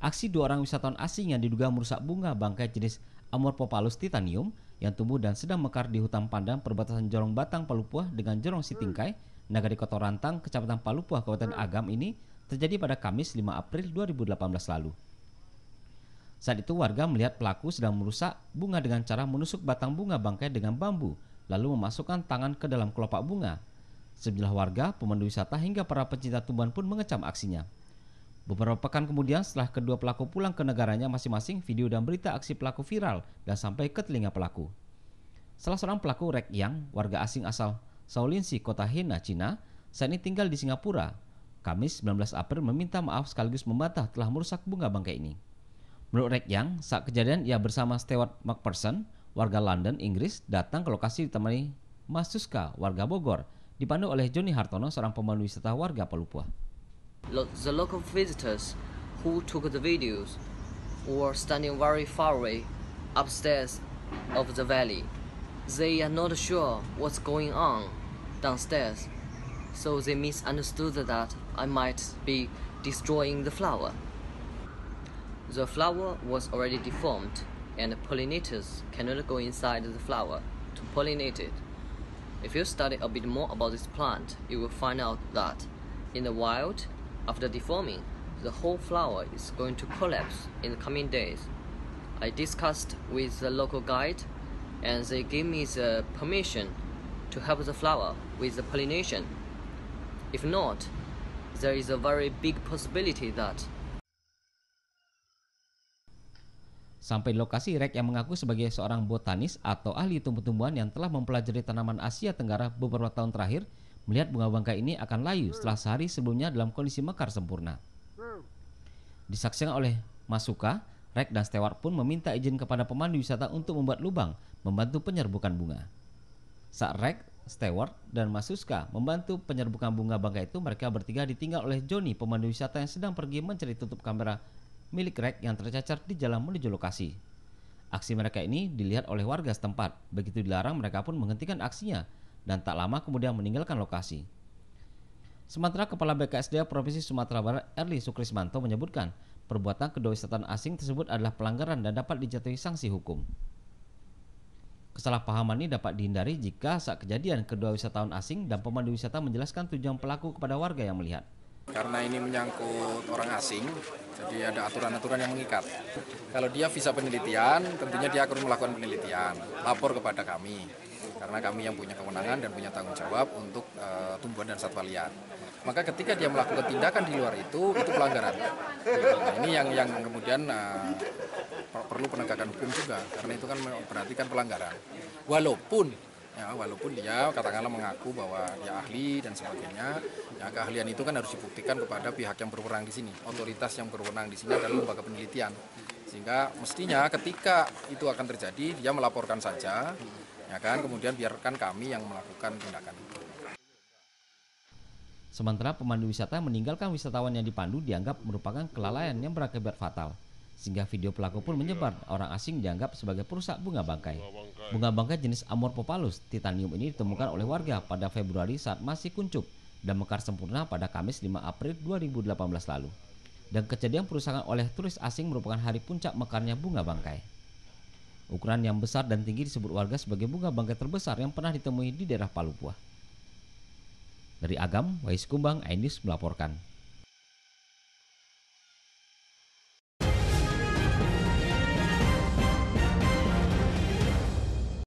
Aksi dua orang wisatawan asing yang diduga merusak bunga bangkai jenis Amorphopalus titanium yang tumbuh dan sedang mekar di hutan Pandang perbatasan Jorong Batang Palupuah dengan Jorong Sitingkai, Nagari Kota Rantang, Kecamatan Palupuah, Kabupaten Agam ini terjadi pada Kamis 5 April 2018 lalu. Saat itu warga melihat pelaku sedang merusak bunga dengan cara menusuk batang bunga bangkai dengan bambu, lalu memasukkan tangan ke dalam kelopak bunga. Sejumlah warga, pemandu wisata hingga para pencinta tumbuhan pun mengecam aksinya. Beberapa pekan kemudian setelah kedua pelaku pulang ke negaranya masing-masing, video dan berita aksi pelaku viral dan sampai ke telinga pelaku. Salah seorang pelaku Rek Yang, warga asing asal Shaolinsi, kota Hena, Cina, saat ini tinggal di Singapura. Kamis 19 April meminta maaf sekaligus membantah telah merusak bunga bangkai ini. Menurut Rek Yang, saat kejadian ia bersama Stewart McPherson, warga London, Inggris, datang ke lokasi ditemani Mas Suska, warga Bogor, dipandu oleh Joni Hartono, seorang pemandu wisata warga Palupua. lo the local visitors who took the videos were standing very far away upstairs of the valley. They are not sure what's going on downstairs, so they misunderstood that I might be destroying the flower. The flower was already deformed, and pollinators cannot go inside the flower to pollinate it. If you study a bit more about this plant, you will find out that in the wild, after deforming, the whole flower is going to collapse in the coming days. I discussed with the local guide and they gave me the permission to help the flower with the pollination. If not, there is a very big possibility that Sampai lokasi, Rek yang mengaku sebagai seorang botanis atau ahli tumbuh-tumbuhan yang telah mempelajari tanaman Asia Tenggara beberapa tahun terakhir, melihat bunga bangkai ini akan layu hmm. setelah sehari sebelumnya dalam kondisi mekar sempurna. Hmm. Disaksikan oleh Masuka, Rek dan Stewart pun meminta izin kepada pemandu wisata untuk membuat lubang membantu penyerbukan bunga. Saat Rek, Stewart, dan Masuska membantu penyerbukan bunga bangkai itu, mereka bertiga ditinggal oleh Johnny, pemandu wisata yang sedang pergi mencari tutup kamera milik Rek yang tercacar di jalan menuju lokasi. Aksi mereka ini dilihat oleh warga setempat. Begitu dilarang, mereka pun menghentikan aksinya dan tak lama kemudian meninggalkan lokasi. Sementara Kepala BKSDA Provinsi Sumatera Barat Erli Sukrismanto menyebutkan perbuatan kedua wisatawan asing tersebut adalah pelanggaran dan dapat dijatuhi sanksi hukum. Kesalahpahaman ini dapat dihindari jika saat kejadian kedua wisatawan asing dan pemandu wisata menjelaskan tujuan pelaku kepada warga yang melihat. Karena ini menyangkut orang asing, jadi ada aturan-aturan yang mengikat. Kalau dia visa penelitian, tentunya dia akan melakukan penelitian, lapor kepada kami karena kami yang punya kewenangan dan punya tanggung jawab untuk uh, tumbuhan dan satwa liar. Maka ketika dia melakukan tindakan di luar itu, itu pelanggaran. Nah, ini yang yang kemudian uh, perlu penegakan hukum juga, karena itu kan berarti kan pelanggaran. Walaupun ya walaupun dia katakanlah mengaku bahwa dia ahli dan sebagainya ya keahlian itu kan harus dibuktikan kepada pihak yang berwenang di sini otoritas yang berwenang di sini adalah lembaga penelitian sehingga mestinya ketika itu akan terjadi dia melaporkan saja ya kan kemudian biarkan kami yang melakukan tindakan itu Sementara pemandu wisata meninggalkan wisatawan yang dipandu dianggap merupakan kelalaian yang berakibat fatal. Sehingga video pelaku pun menyebar, orang asing dianggap sebagai perusak bunga bangkai. Bunga bangkai jenis Amor popalus, titanium ini ditemukan oleh warga pada Februari saat masih kuncup dan mekar sempurna pada Kamis 5 April 2018 lalu. Dan kejadian perusakan oleh turis asing merupakan hari puncak mekarnya bunga bangkai. Ukuran yang besar dan tinggi disebut warga sebagai bunga bangkai terbesar yang pernah ditemui di daerah Palupuah. Dari Agam, Wais Kumbang, Ainus melaporkan.